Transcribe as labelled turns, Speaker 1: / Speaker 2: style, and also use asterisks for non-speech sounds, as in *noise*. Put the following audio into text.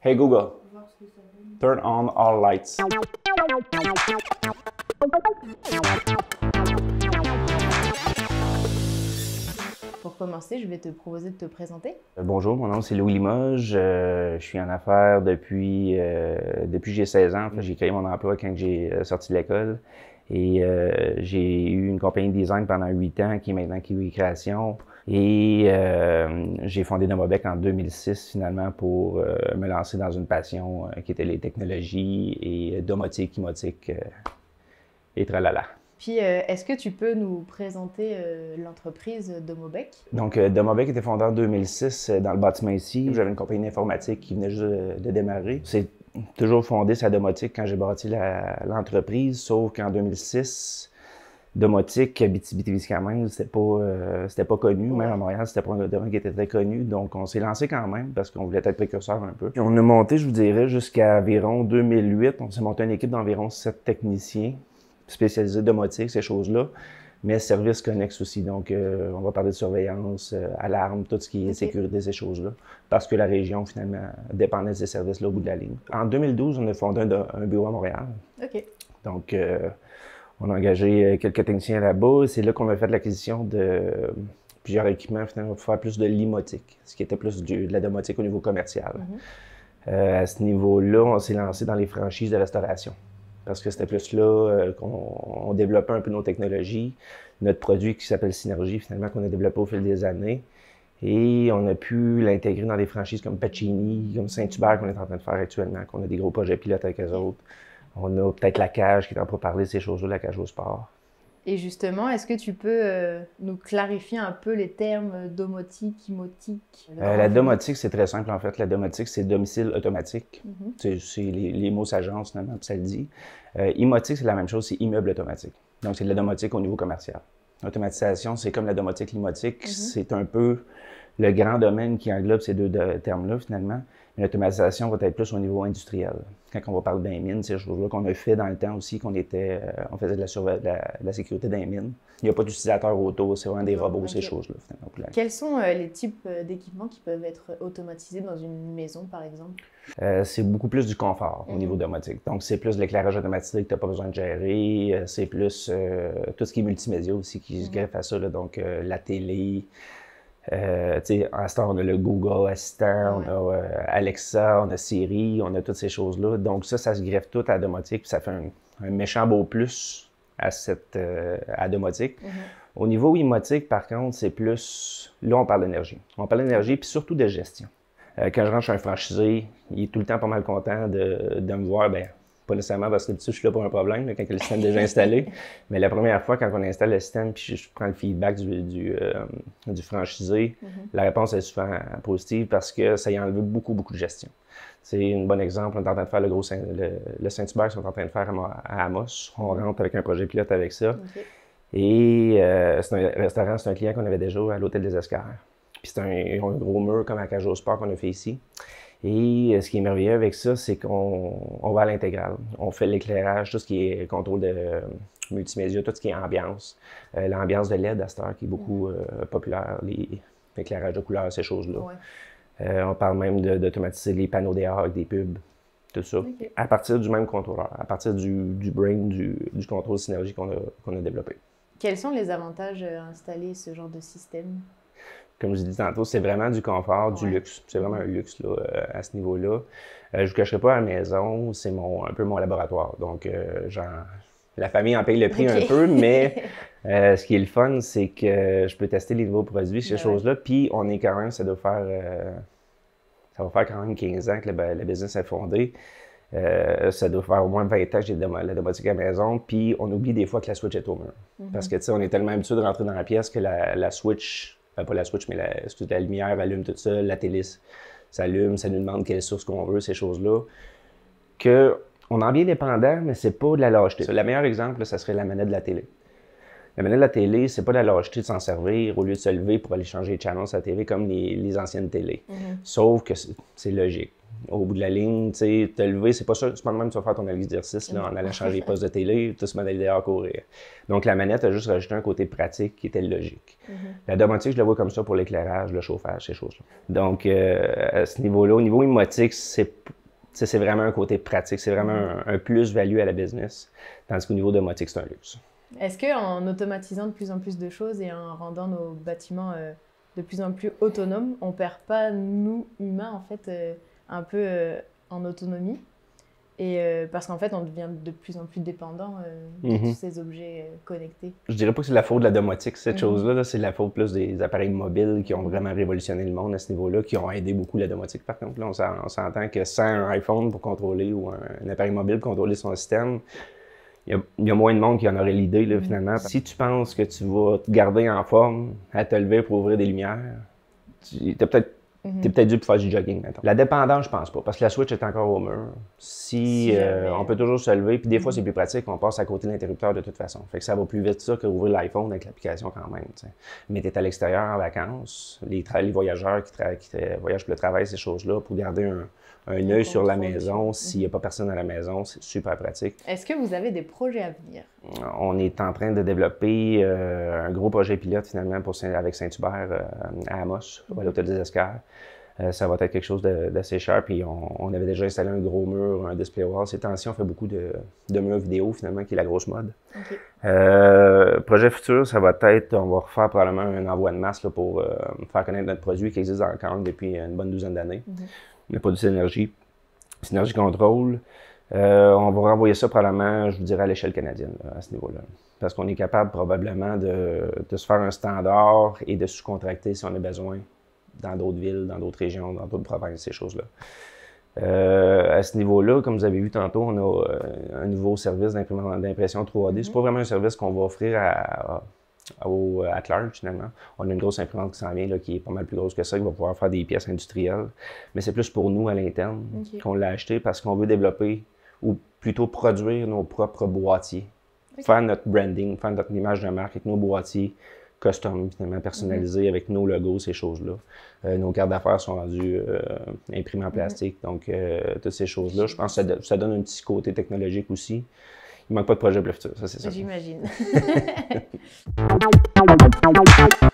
Speaker 1: Hey Google, turn on all lights. commencer, je vais te proposer de te présenter. Euh, bonjour, mon nom c'est Louis Limoges. Euh, je suis en affaires depuis, euh, depuis j'ai 16 ans. Mm. j'ai créé mon emploi quand j'ai sorti de l'école. Et j'ai eu une compagnie de design pendant 8 ans qui est maintenant Kiwi Création. Et j'ai fondé Nomobec en 2006 finalement pour me lancer dans une passion qui était les technologies et domotique, émotique et tralala. Puis, euh, est-ce que tu peux nous présenter euh, l'entreprise Domobec? Donc, euh, Domobec était fondée en 2006 euh, dans le bâtiment ici. Mm. J'avais une compagnie informatique qui venait juste de, démarrer. C'est toujours fondé sa domotique quand j'ai bâti l'entreprise, sauf qu'en 2006, domotique, Abitibi-Témiscamingue, c'était pas, pas connu. Même à Montréal, c'était pas un domaine qui était très connu. Donc, on s'est lancé quand même parce qu'on voulait être précurseur un peu. on a monté, je vous dirais, jusqu'à environ 2008. On s'est monté une équipe d'environ sept techniciens spécialisé domotique, ces choses-là, mais services connexes aussi. Donc, euh, on va parler de surveillance, euh, alarme, tout ce qui est sécurité, ces choses-là, parce que la région, finalement, dépendait de ces services-là au bout de la ligne. En 2012, on a fondé un, bureau à Montréal. OK. Donc, euh, on a engagé quelques techniciens là-bas. C'est là, qu'on a fait l'acquisition de plusieurs équipements finalement, pour faire plus de l'imotique, ce qui était plus de la domotique au niveau commercial. Mhm. à ce niveau-là, on s'est lancé dans les franchises de restauration parce que c'était plus là euh, qu'on développait un peu nos technologies, notre produit qui s'appelle Synergie, finalement, qu'on a développé au fil des années. Et on a pu l'intégrer dans des franchises comme Pacini, comme Saint-Hubert, qu'on est en train de faire actuellement, qu'on a des gros projets pilotes avec eux autres. On a peut-être la cage qui est de pas parlé, ces choses-là, la cage au sport. Et justement, est-ce que tu peux euh, nous clarifier un peu les termes domotique, imotique euh, La domotique, c'est très simple en fait. La domotique, c'est domicile automatique. Mhm. C'est les, mots s'agencent, ça le dit. imotique, euh, c'est la même chose, c'est immeuble automatique. Donc, c'est la domotique au niveau commercial. Automatisation, c'est comme la domotique, l'imotique, mhm. c'est un peu le grand domaine qui englobe ces deux euh, termes-là, finalement. l'automatisation va être plus au niveau industriel. Quand on va parler d'un mine, ces choses là qu'on a fait dans le temps aussi, qu'on était, euh, on faisait de la, la, sécurité d'un mine. Il n'y a pas d'utilisateur auto, c'est vraiment des robots, ces choses-là. Quels sont euh, les types d'équipements qui peuvent être automatisés dans une maison, par exemple? c'est beaucoup plus du confort au mhm. niveau domotique. Donc, c'est plus l'éclairage automatisé que tu n'as pas besoin de gérer. C'est plus tout ce qui est multimédia aussi qui mhm. greffe à ça. Donc, la télé, euh, en on a le Google Assistant, on a euh, Alexa, on a Siri, on a toutes ces choses-là. Donc ça, ça se greffe tout à domotique, puis ça fait un, méchant beau plus à cette euh, à domotique. Mhm. Au niveau emotique, par contre, c'est plus... Là, on parle d'énergie. On parle d'énergie, puis surtout de gestion. Euh, quand je rentre chez un franchisé, il est tout le temps pas mal content de, de me voir, ben pas nécessairement parce que d'habitude, je suis là pour un problème, quand le système est déjà installé. *laughs* Mais la première fois, quand on installe le système, puis je, prends le feedback du, euh, franchisé, mhm. la réponse est souvent positive parce que ça y enlevé beaucoup, beaucoup de gestion. C'est un bon exemple. On est en train de faire le gros Saint, le, le saint sont en train de faire à, Amos. On rentre avec un projet pilote avec ça. Et euh, c'est un restaurant, c'est un client qu'on avait déjà à l'Hôtel des Escarres. Puis c'est un, gros mur comme à Cajou Sport qu'on a fait ici. Et euh, ce qui est merveilleux avec ça, c'est qu'on on va à l'intégrale. On fait l'éclairage, tout ce qui est contrôle de euh, multimédia, tout ce qui est ambiance. Euh, l'ambiance de LED à cette heure qui est beaucoup mm-hmm. populaire, l'éclairage de couleurs, ces choses-là. on parle même d'automatiser les panneaux d'air avec des pubs, tout ça, à partir du même contrôleur, à partir du, brain, du, contrôle synergie qu'on a, développé. Quels sont les avantages d'installer ce genre de système? comme je dit tantôt, c'est vraiment du confort, du luxe. C'est vraiment un mm-hmm. luxe euh, à ce niveau-là. Euh, je ne vous cacherai pas à la maison, c'est mon, un peu mon laboratoire. Donc, euh, la famille en paye le prix un peu, mais *laughs* ce qui est le fun, c'est que je peux tester les nouveaux produits, ces ben choses-là. Puis, on est quand même, ça doit faire, ça va faire quand même 15 ans que le, business est fondé. ça doit faire au moins 20 ans que j'ai la domotique à la maison. Puis on oublie des fois que la switch est au mur. Mm-hmm. Parce que, tu sais, on est tellement habitué de rentrer dans la pièce que la switch ben, pas la switch, mais la, lumière allume tout seule, la télé s'allume, ça nous demande quelle source qu'on veut, ces choses-là. Que on en vient dépendant, mais c'est pas de la lâcheté. Le meilleur exemple, ça serait la manette de la télé. La manette de la télé, c'est pas de la lâcheté de s'en servir au lieu de se lever pour aller changer de channel sur la télé comme les, anciennes télé. Mm-hmm. Sauf que c'est logique au bout de la ligne, tu sais, te lever, c'est pas, ça. Tu de même que tu vas faire ton exercice là, en changer les postes de télé, tout ce modèle à courir. Donc la manette a juste rajouté un côté pratique qui était logique. Mm-hmm. La domotique, je la vois comme ça pour l'éclairage, le chauffage, ces choses-là. Donc euh, à ce niveau-là, au niveau émotique, c'est c'est vraiment un côté pratique, c'est vraiment mm-hmm. un, plus-value à la business, tandis qu'au niveau domotique, c'est un luxe. Est-ce qu'en automatisant de plus en plus de choses et en rendant nos bâtiments euh, de plus en plus autonomes, on ne perd pas, nous, humains, en fait, euh, un peu euh, en autonomie. Et euh, parce qu'en fait, on devient de plus en plus dépendant euh, de mhm. tous ces objets connectés. Je dirais pas que c'est la faute de la domotique, cette mhm. chose-là. c'est la faute plus des appareils mobiles qui ont vraiment révolutionné le monde à ce niveau-là, qui ont aidé beaucoup la domotique. Par contre, là, on s'entend que sans un iPhone pour contrôler ou un, appareil mobile pour contrôler son système, il y, a, moins de monde qui en aurait l'idée, mhm. finalement. Si tu penses que tu vas te garder en forme à te lever pour ouvrir des lumières, tu as peut-être Mhm. Tu es peut-être dû pour faire du jogging, maintenant. La dépendance, je pense pas, parce que la Switch est encore au mur. Si, euh, on peut toujours se lever, puis des fois, mhm. c'est plus pratique, on passe à côté de l'interrupteur de toute façon. Fait que ça va plus vite ça que l'iPhone avec l'application quand même. Mais tu es à l'extérieur en vacances, les, voyageurs qui, travaillent, qui voyagent pour le travail, ces choses-là, pour garder un, un œil sur la maison. S'il n'y a pas personne à la maison, c'est super pratique. Est-ce que vous avez des projets à venir? On est en train de développer euh, un gros projet pilote finalement avec Saint-Hubert euh, à Amos, à l'Hôtel mhm. des Escars. Euh, ça va être quelque chose d'assez cher. Puis on, avait déjà installé un gros mur, un display wall. Ces temps on fait beaucoup de, murs vidéo, finalement, qui est la grosse mode. Euh, projet futur, ça va être, on va refaire probablement un envoi de masse pour euh, faire connaître notre produit qui existe encore depuis une bonne douzaine d'années. Le mhm. produit Synergie, Synergie Contrôle. on va renvoyer ça probablement, je vous dirais, à l'échelle canadienne, à ce niveau-là. Parce qu'on est capable probablement de, de, se faire un standard et de sous-contracter si on a besoin dans d'autres villes, dans d'autres régions, dans d'autres provinces, ces choses-là. Euh, à ce niveau-là, comme vous avez vu tantôt, on a euh, un nouveau service d'impression 3D. C'est pas mm-hmm. vraiment un service qu'on va offrir à, à, finalement. On a une grosse imprimante qui s'en vient, qui est pas mal plus grosse que ça, qui va pouvoir faire des pièces industrielles. Mais c'est plus pour nous à l'interne qu'on l'a acheté parce qu'on veut développer ou plutôt produire nos propres boîtiers. Faire notre branding, faire notre image de marque avec nos boîtiers, custom, finalement, personnalisé mhm. avec nos logos, ces choses-là. Euh, nos cartes d'affaires sont rendues euh, imprimées en mhm. plastique, donc euh, toutes ces choses-là. Je pense que ça, donne un petit côté technologique aussi. Il manque pas de projet pour le futur, ça c'est ça. J'imagine. *laughs* *laughs*